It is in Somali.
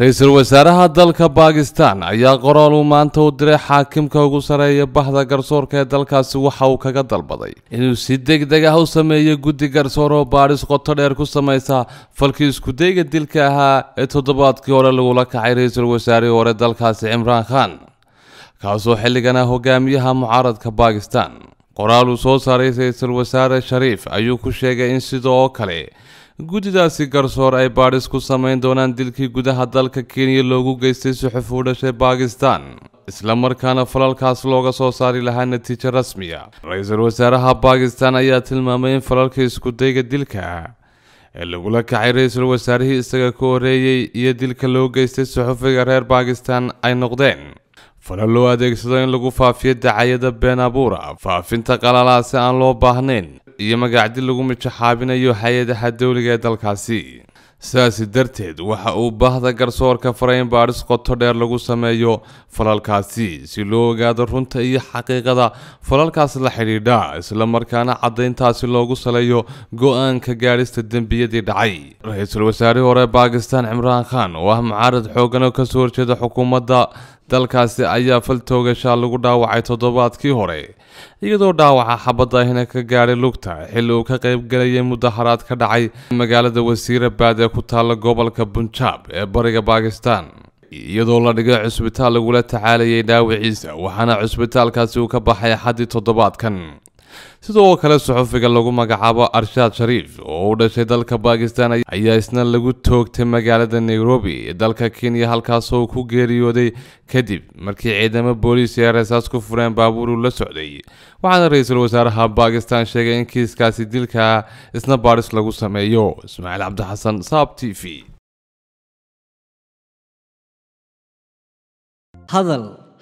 ra-iisul wasaaraha dalka bakistan ayaa qoraal uu maanta u diray xaakimka ugu sareeya bahda garsoorka ee dalkaasi waxa uu kaga dalbaday inuu si deg ah u sameeyo guddi garsoor oo baadhis qoto dheer ku samaysa falkii iskudayga dilka ahaa ee toddobaadkii hore lagula kacay ra-iisul wasaarihii hore dalkaasi cimraan khan kaasoo xilligana hogaamiyaha mucaaradka bakistan qoraal uu soo saaray ra-iisul wasaare shariif ayuu ku sheegay in sidoo oo kale guddidaasi garsoor ay baadhis ku samayn doonaan dilkii gudaha dalka kenya loogu geystay suxuf u dhashay baakistan isla markaana falalkaas looga soo saari lahaa natiijo rasmiya ah. ra-iisul wasaaraha baakistan ayaa tilmaamay in falalka iskudayga dilka ee lagula kacay ra-iisul wasaarihii isaga ka horeeyey iyo dilka loo geystay suxufiga reer baakistan ay noqdeen falal loo adeegsado in lagu faafiyo dacayada been abuura faafinta qalalaase aan loo baahnayn iyo magacdi lagu mijaxaabinayo hay-adaha dowliga ee dalkaasi saasi darteed waxa uu baahda garsoorka faray in baadhis qoto dheer lagu sameeyo falalkaasi si loo ogaado runta iyo xaqiiqada falalkaas la xidhiidha islamarkaana caddayntaasi loogu saleeyo go-aanka gaadhista dembiyadii dhacay ra-iisul wasaare hore baakistan cimraan khan oo ah mucaarad xoogan oo soo horjeeda xukuumadda dalkaasi ayaa faltoogashaa lagu dhaawacay toddobaadkii hore iyadoo dhaawaca xabadda ahina ka gaadhay lugta xilli uu ka qayb gelayay mudaharaad ka dhacay magaalada wasiira baade ee ku taalla gobolka bunjaab ee bariga baakistan iyadoo la dhigay cusbitaal lagula tacaalayay dhaawiciisa waxaana cusbitaalkaasi uu ka baxay xaddii toddobaadkan sidoo kale suxufiga lagu magacaabo arshaad shariif oo u dhashay dalka bakistan ayaa isna lagu toogtay magaalada nairobi ee dalka kenya halkaasoo ku geeriyooday kadib markii ciidamo booliis ay rasaas ku fureen baabuur uu la socday waxaana ra-iisul wasaaraha bakistan sheegay in kiiskaasi dilka isna baadhis lagu sameeyo ismaaciil cabdixasan saab t v